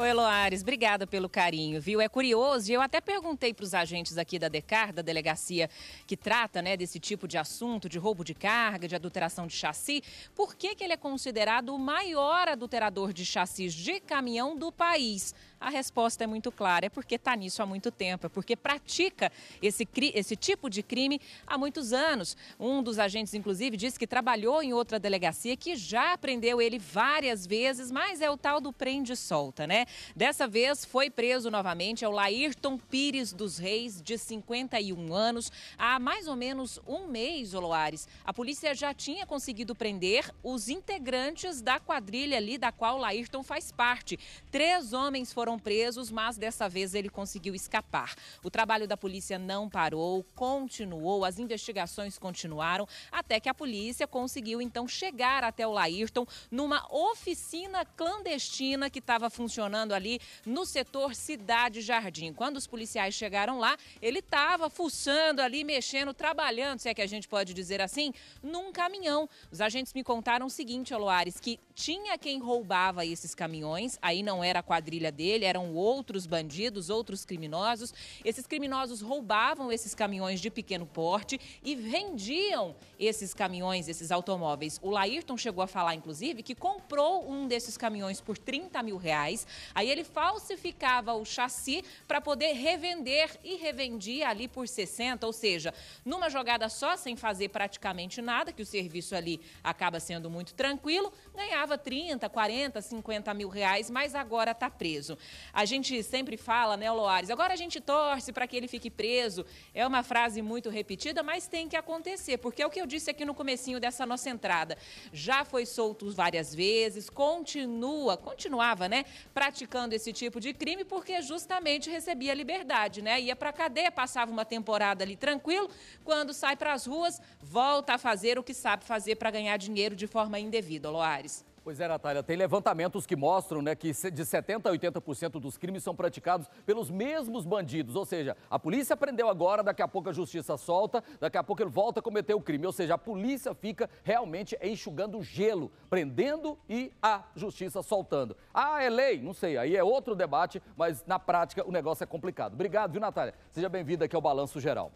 Oi, Eloares, obrigada pelo carinho, viu? É curioso, e eu até perguntei para os agentes aqui da DECAR, da delegacia que trata né, desse tipo de assunto, de roubo de carga, de adulteração de chassi, por que, que ele é considerado o maior adulterador de chassis de caminhão do país? A resposta é muito clara, é porque está nisso há muito tempo, é porque pratica esse, esse tipo de crime há muitos anos. Um dos agentes, inclusive, disse que trabalhou em outra delegacia que já prendeu ele várias vezes, mas é o tal do prende solta, né? Dessa vez foi preso novamente, é o Laírton Pires dos Reis, de 51 anos. Há mais ou menos um mês, Oloares, a polícia já tinha conseguido prender os integrantes da quadrilha ali da qual o Laírton faz parte. Três homens foram foram presos, mas dessa vez ele conseguiu escapar. O trabalho da polícia não parou, continuou, as investigações continuaram, até que a polícia conseguiu então chegar até o Laírton numa oficina clandestina que estava funcionando ali no setor Cidade Jardim. Quando os policiais chegaram lá, ele estava fuçando ali, mexendo, trabalhando, se é que a gente pode dizer assim, num caminhão. Os agentes me contaram o seguinte, Aloares, que tinha quem roubava esses caminhões, aí não era a quadrilha dele dele eram outros bandidos, outros criminosos. Esses criminosos roubavam esses caminhões de pequeno porte e vendiam esses caminhões, esses automóveis. O Laírton chegou a falar, inclusive, que comprou um desses caminhões por 30 mil reais. Aí ele falsificava o chassi para poder revender e revendia ali por 60, ou seja, numa jogada só, sem fazer praticamente nada, que o serviço ali acaba sendo muito tranquilo, ganhava 30, 40, 50 mil reais, mas agora está preso. A gente sempre fala, né, Loares, agora a gente torce para que ele fique preso. É uma frase muito repetida, mas tem que acontecer, porque é o que eu disse aqui no comecinho dessa nossa entrada. Já foi solto várias vezes, continua, continuava, né, praticando esse tipo de crime porque justamente recebia liberdade, né? Ia para cadeia, passava uma temporada ali tranquilo, quando sai para as ruas, volta a fazer o que sabe fazer para ganhar dinheiro de forma indevida, Loares. Pois é, Natália, tem levantamentos que mostram né, que de 70% a 80% dos crimes são praticados pelos mesmos bandidos. Ou seja, a polícia prendeu agora, daqui a pouco a justiça solta, daqui a pouco ele volta a cometer o crime. Ou seja, a polícia fica realmente enxugando gelo, prendendo e a justiça soltando. Ah, é lei? Não sei, aí é outro debate, mas na prática o negócio é complicado. Obrigado, viu, Natália? Seja bem-vinda aqui ao Balanço Geral.